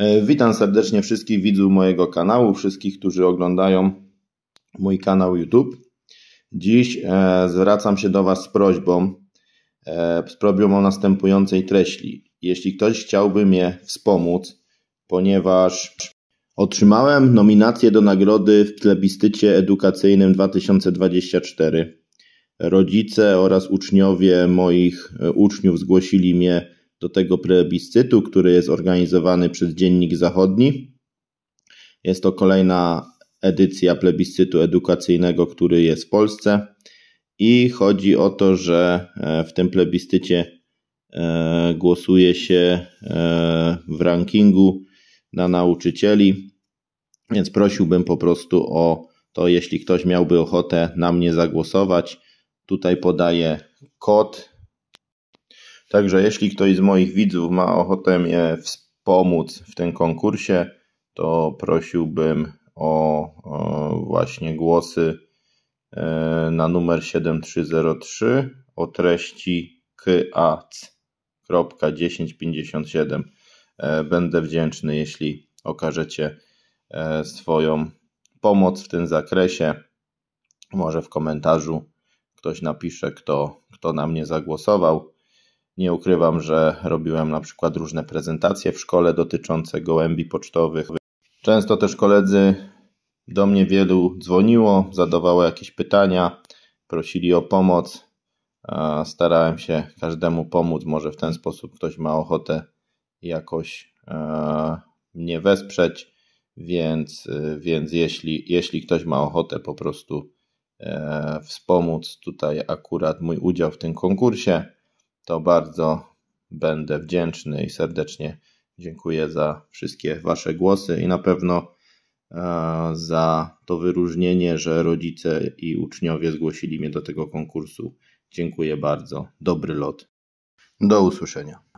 E, witam serdecznie wszystkich widzów mojego kanału, wszystkich, którzy oglądają mój kanał YouTube. Dziś e, zwracam się do Was z prośbą, e, z prośbą o następującej treści. Jeśli ktoś chciałby mnie wspomóc, ponieważ otrzymałem nominację do nagrody w plebiscycie edukacyjnym 2024. Rodzice oraz uczniowie moich uczniów zgłosili mnie do tego plebiscytu, który jest organizowany przez Dziennik Zachodni. Jest to kolejna edycja plebiscytu edukacyjnego, który jest w Polsce. I chodzi o to, że e, w tym plebiscycie e, głosuje się e, w rankingu na nauczycieli, więc prosiłbym po prostu o to, jeśli ktoś miałby ochotę na mnie zagłosować. Tutaj podaję kod Także jeśli ktoś z moich widzów ma ochotę mnie wspomóc w tym konkursie, to prosiłbym o, o właśnie głosy e, na numer 7303 o treści kac.1057. E, będę wdzięczny, jeśli okażecie e, swoją pomoc w tym zakresie. Może w komentarzu ktoś napisze, kto, kto na mnie zagłosował. Nie ukrywam, że robiłem na przykład różne prezentacje w szkole dotyczące gołębi pocztowych. Często też koledzy do mnie wielu dzwoniło, zadawało jakieś pytania, prosili o pomoc. Starałem się każdemu pomóc, może w ten sposób ktoś ma ochotę jakoś e, mnie wesprzeć, więc, e, więc jeśli, jeśli ktoś ma ochotę po prostu e, wspomóc tutaj akurat mój udział w tym konkursie, to bardzo będę wdzięczny i serdecznie dziękuję za wszystkie Wasze głosy i na pewno e, za to wyróżnienie, że rodzice i uczniowie zgłosili mnie do tego konkursu. Dziękuję bardzo. Dobry lot. Do usłyszenia.